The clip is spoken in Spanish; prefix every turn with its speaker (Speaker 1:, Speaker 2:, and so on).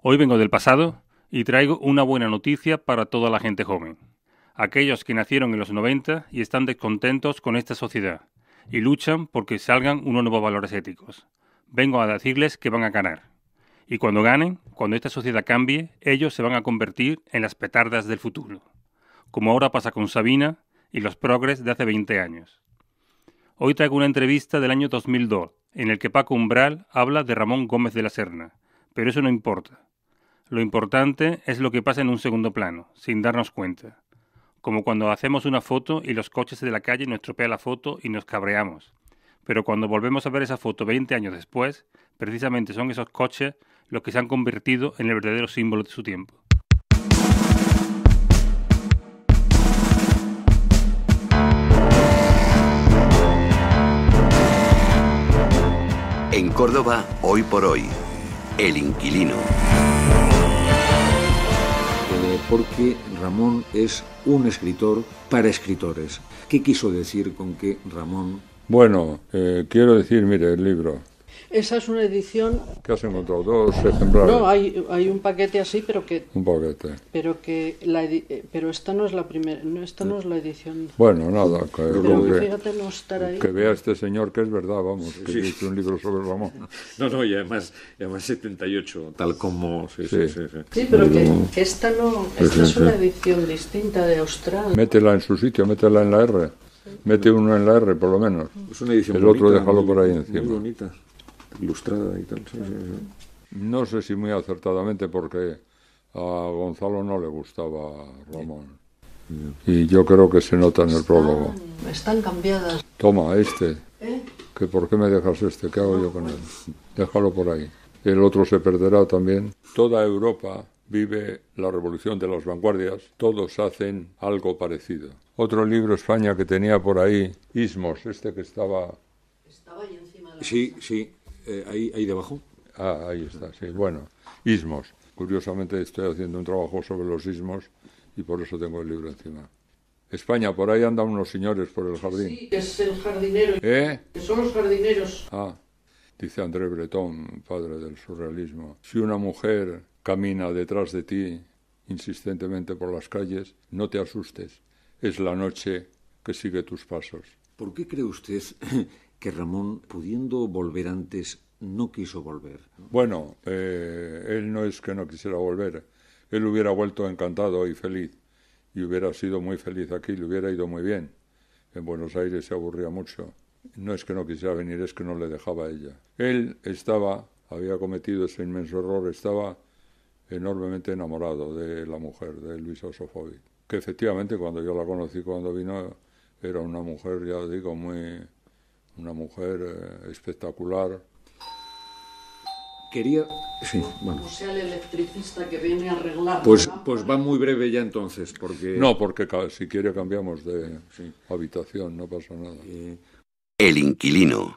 Speaker 1: Hoy vengo del pasado y traigo una buena noticia para toda la gente joven. Aquellos que nacieron en los 90 y están descontentos con esta sociedad y luchan porque salgan unos nuevos valores éticos. Vengo a decirles que van a ganar. Y cuando ganen, cuando esta sociedad cambie, ellos se van a convertir en las petardas del futuro. Como ahora pasa con Sabina y los progres de hace 20 años. Hoy traigo una entrevista del año 2002 en el que Paco Umbral habla de Ramón Gómez de la Serna, pero eso no importa. Lo importante es lo que pasa en un segundo plano, sin darnos cuenta. Como cuando hacemos una foto y los coches de la calle nos tropean la foto y nos cabreamos. Pero cuando volvemos a ver esa foto 20 años después, precisamente son esos coches los que se han convertido en el verdadero símbolo de su tiempo. En Córdoba, hoy por hoy, el inquilino
Speaker 2: porque Ramón es un escritor para escritores. ¿Qué quiso decir con que Ramón? Bueno, eh, quiero decir, mire, el libro, esa es una edición... ¿Qué has encontrado? ¿Dos ejemplares? No, hay, hay un paquete así, pero que... Un paquete. Pero que la eh, pero esta no es la primera, no, esta no es la edición... Bueno, nada, que, pero que, no estar ahí. que vea este señor que es verdad, vamos, que sí. un libro sobre el Ramón. No, no, y además, y 78, tal como... Sí, sí, sí. Sí, sí. pero que esta no, esta es una edición distinta de Austral. Métela en su sitio, métela en la R. Mete uno en la R, por lo menos. Es una edición El bonita, otro déjalo por ahí encima. Muy bonita ilustrada y tal. No sé si muy acertadamente porque a Gonzalo no le gustaba Ramón. Y yo creo que se nota en el prólogo. Están cambiadas. Toma, este. ¿Eh? ¿Que ¿Por qué me dejas este? ¿Qué hago yo con él? Déjalo por ahí. El otro se perderá también. Toda Europa vive la revolución de las vanguardias. Todos hacen algo parecido. Otro libro España que tenía por ahí, Ismos, este que estaba... Estaba ahí encima de la Sí, sí. Eh, ahí, debajo. Ah, ahí está, sí. Bueno, ismos. Curiosamente estoy haciendo un trabajo sobre los ismos y por eso tengo el libro encima. España, por ahí andan unos señores por el jardín. Sí, es el jardinero. ¿Eh? son los jardineros. Ah, dice André Bretón, padre del surrealismo. Si una mujer camina detrás de ti insistentemente por las calles, no te asustes. Es la noche que sigue tus pasos. ¿Por qué cree usted que Ramón, pudiendo volver antes, no quiso volver. Bueno, eh, él no es que no quisiera volver. Él hubiera vuelto encantado y feliz. Y hubiera sido muy feliz aquí, le hubiera ido muy bien. En Buenos Aires se aburría mucho. No es que no quisiera venir, es que no le dejaba a ella. Él estaba, había cometido ese inmenso error, estaba enormemente enamorado de la mujer, de Luisa osofobi Que efectivamente cuando yo la conocí, cuando vino, era una mujer, ya digo, muy, una mujer eh, espectacular. Quería. Sí, bueno. Como sea el electricista que viene a arreglar. Pues, pues va muy breve ya entonces, porque. No, porque si quiere cambiamos de habitación, no pasa nada.
Speaker 1: El inquilino.